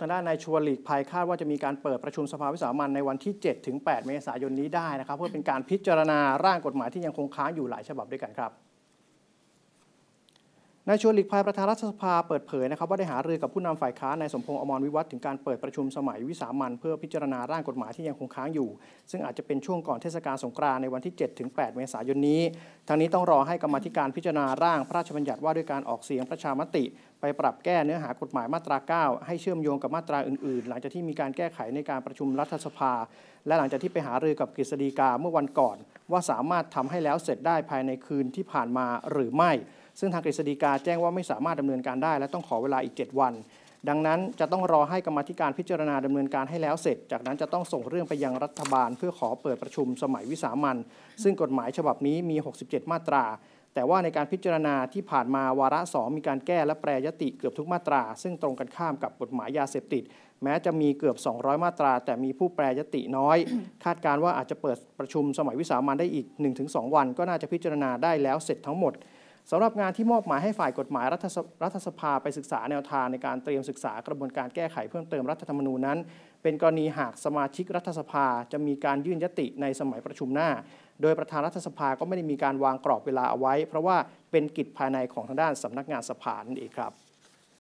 ทางด้านนายชวนหลีกภัยคาดว่าจะมีการเปิดประชุมสภาวิสามันในวันที่7ถึง8เมษายนนี้ได้นะครับ เพื่อเป็นการพิจารณาร่างกฎหมายที่ยังคงค้างอยู่หลายฉบับด้วยกันครับนายชวนหลีกภัยประธานรัฐสภาเปิดเผยนะครับว่าได้หารือกับผู้นำฝ่ายค้านนายสมพงษ์อมรวิวัฒน์ถึงการเปิดประชุมสมัยวิสามันเพื่อพิจารณาร่างกฎหมายที่ยังคงค้างอยู่ ซึ่งอาจจะเป็นช่วงก่อนเทศกาลสงกรานในวันที่ 7-8เมษายนนี้ทางนี้ต้องรอให้กรรมธิการพิจารณาร่างพระราชบัญญัติว่าด้วยการออกเสียงประชามติ ไปปรับแก้เนื้อหากฎหมายมาตรา9ให้เชื่อมโยงกับมาตราอื่นๆ หลังจากที่มีการแก้ไขในการประชุมรัฐสภา และหลังจากที่ไปหารือกับกฤษฎีกาเมื่อวันก่อนว่าสามารถทำให้แล้วเสร็จได้ภายในคืนที่ผ่านมาหรือไม่ ซึ่งทางกฤษฎีกาแจ้งว่าไม่สามารถดำเนินการได้ และต้องขอเวลาอีก 7 วัน ดังนั้นจะต้องรอให้กรรมธิการพิจารณาดำเนินการให้แล้วเสร็จ จากนั้นจะต้องส่งเรื่องไปยังรัฐบาลเพื่อขอเปิดประชุม สมัยวิสามันซึ่งกฎหมายฉบับนี้มี 67 มาตราแต่ว่าในการพิจารณาที่ผ่านมาวาระสองมีการแก้และแปรยติเกือบทุกมาตรา ซึ่งตรงกันข้ามกับกฎหมายยาเสพติด แม้จะมีเกือบ 200 มาตราแต่มีผู้แปรยติน้อย คาดการว่าอาจจะเปิดประชุมสมัยวิสามันได้อีก 1-2 วันก็น่าจะพิจารณาได้แล้วเสร็จทั้งหมดสำหรับงานที่มอบหมายให้ฝ่ายกฎหมายรัฐสภาไปศึกษาแนวทางในการเตรียมศึกษากระบวนการแก้ไขเพิ่มเติมรัฐธรรมนูญนั้น เป็นกรณีหากสมาชิกรัฐสภาจะมีการยื่นยติในสมัยประชุมหน้า โดยประธานรัฐสภาก็ไม่ได้มีการวางกรอบเวลาเอาไว้ เพราะว่าเป็นกิจภายในของทางด้านสำนักงานสภานั่นเองครับ